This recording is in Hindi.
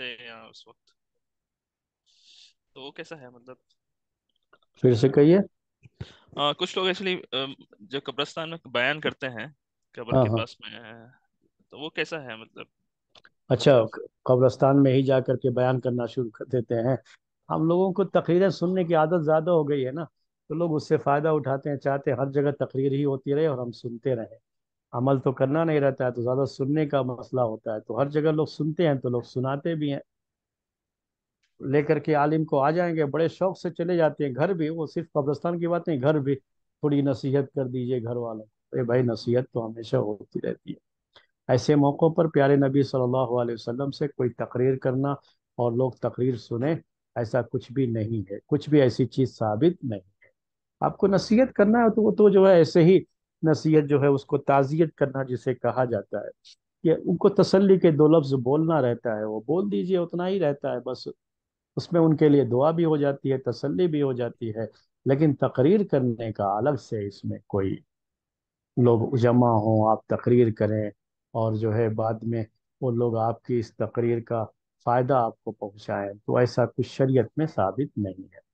थे यहाँ उस वक्त तो वो कैसा है मतलब फिर से कहिए आ, कुछ लोग एक्चुअली जो कब्रस्तान में बयान करते हैं कब्र हाँ, के हाँ। पास में तो वो कैसा है मतलब अच्छा कब्रस्तान में ही जाकर के बयान करना शुरू कर देते हैं हम लोगों को तकरीरें सुनने की आदत ज़्यादा हो गई है ना तो लोग उससे फ़ायदा उठाते हैं चाहते हैं हर जगह तकरीर ही होती रहे और हम सुनते रहें अमल तो करना नहीं रहता है तो ज़्यादा सुनने का मसला होता है तो हर जगह लोग सुनते हैं तो लोग सुनाते भी हैं लेकर के आलिम को आ जाएंगे बड़े शौक से चले जाते हैं घर भी वो सिर्फ कब्रस्तान की बात नहीं घर भी थोड़ी नसीहत कर दीजिए घर वालों अरे भाई नसीहत तो हमेशा होती रहती है ऐसे मौक़ों पर प्यारे नबी सल्लल्लाहु अलैहि वसल्लम से कोई तकरीर करना और लोग तकरीर सुने ऐसा कुछ भी नहीं है कुछ भी ऐसी चीज़ साबित नहीं है आपको नसीहत करना है तो वो तो जो है ऐसे ही नसीहत जो है उसको ताज़ियत करना जिसे कहा जाता है कि उनको तसल्ली के दो लफ्ज़ बोलना रहता है वो बोल दीजिए उतना ही रहता है बस उसमें उनके लिए दुआ भी हो जाती है तसल्ली भी हो जाती है लेकिन तकरीर करने का अलग से इसमें कोई लोग जमा हों आप तकरीर करें और जो है बाद में वो लोग आपकी इस तकरीर का फ़ायदा आपको पहुँचाएँ तो ऐसा कुछ शरीयत में साबित नहीं है